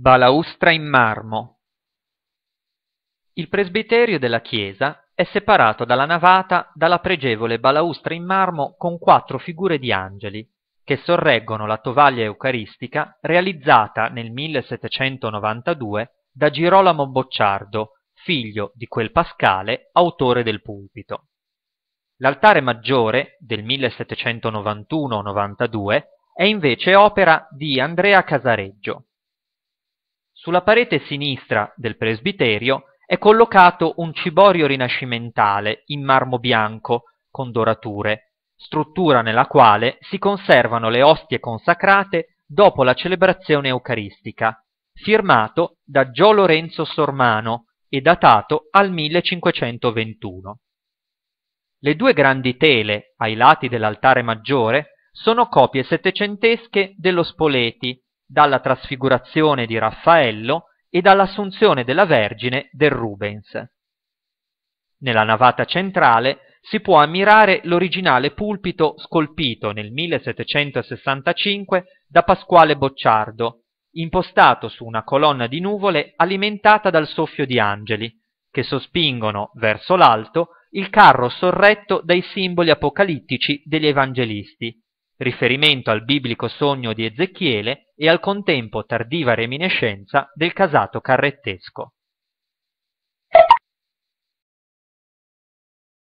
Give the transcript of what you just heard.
Balaustra in marmo. Il presbiterio della chiesa è separato dalla navata dalla pregevole balaustra in marmo con quattro figure di angeli che sorreggono la tovaglia eucaristica realizzata nel 1792 da Girolamo Bocciardo, figlio di quel Pascale, autore del pulpito. L'altare maggiore del 1791-92 è invece opera di Andrea Casareggio sulla parete sinistra del presbiterio è collocato un ciborio rinascimentale in marmo bianco con dorature, struttura nella quale si conservano le ostie consacrate dopo la celebrazione eucaristica, firmato da Gio Lorenzo Sormano e datato al 1521. Le due grandi tele ai lati dell'altare maggiore sono copie settecentesche dello Spoleti dalla Trasfigurazione di Raffaello e dall'Assunzione della Vergine del Rubens. Nella navata centrale si può ammirare l'originale pulpito scolpito nel 1765 da Pasquale Bocciardo, impostato su una colonna di nuvole alimentata dal soffio di angeli, che sospingono verso l'alto il carro sorretto dai simboli apocalittici degli evangelisti, riferimento al biblico sogno di Ezechiele e al contempo tardiva reminiscenza del casato carrettesco.